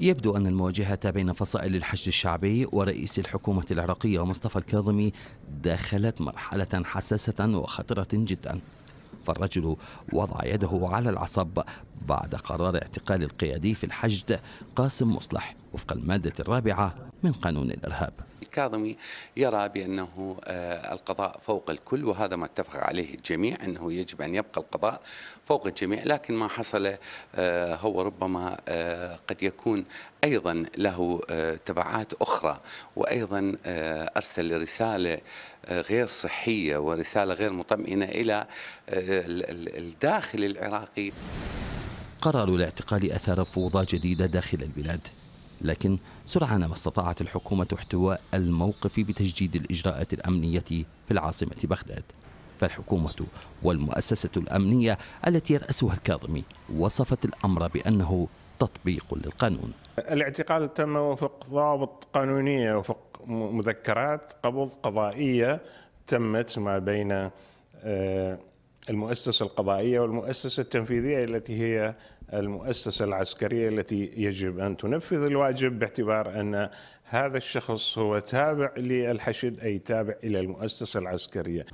يبدو أن المواجهة بين فصائل الحشد الشعبي ورئيس الحكومة العراقية مصطفى الكاظمي دخلت مرحلة حساسة وخطرة جدا فالرجل وضع يده على العصب بعد قرار اعتقال القيادي في الحشد قاسم مصلح وفق المادة الرابعة من قانون الإرهاب الكاظمي يرى بأنه آه، القضاء فوق الكل وهذا ما اتفق عليه الجميع أنه يجب أن يبقى القضاء فوق الجميع لكن ما حصل آه، هو ربما آه، قد يكون أيضا له تبعات أخرى وأيضا أرسل رسالة غير صحية ورسالة غير مطمئنة إلى الداخل العراقي قرار الاعتقال أثار فوضى جديدة داخل البلاد لكن سرعان ما استطاعت الحكومة احتواء الموقف بتجديد الإجراءات الأمنية في العاصمة بغداد فالحكومة والمؤسسة الأمنية التي يرأسها الكاظمي وصفت الأمر بأنه تطبيق للقانون الاعتقال تم وفق ضوابط قانونية وفق مذكرات قبض قضائية تمت ما بين آه، المؤسسة القضائية والمؤسسة التنفيذية التي هي المؤسسة العسكرية التي يجب أن تنفذ الواجب باعتبار أن هذا الشخص هو تابع للحشد أي تابع إلى المؤسسة العسكرية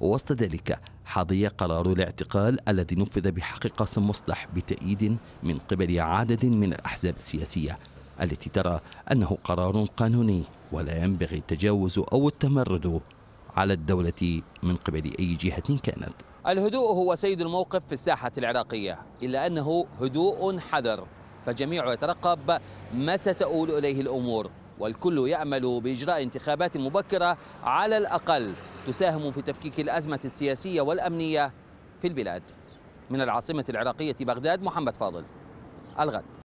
وسط ذلك حظي قرار الاعتقال الذي نفذ بحق قاسم مصلح بتأييد من قبل عدد من الأحزاب السياسية التي ترى أنه قرار قانوني ولا ينبغي التجاوز أو التمرد على الدولة من قبل أي جهة كانت الهدوء هو سيد الموقف في الساحة العراقية إلا أنه هدوء حذر فجميع يترقب ما ستؤول إليه الأمور والكل يأمل بإجراء انتخابات مبكرة على الأقل تساهم في تفكيك الأزمة السياسية والأمنية في البلاد من العاصمة العراقية بغداد محمد فاضل الغد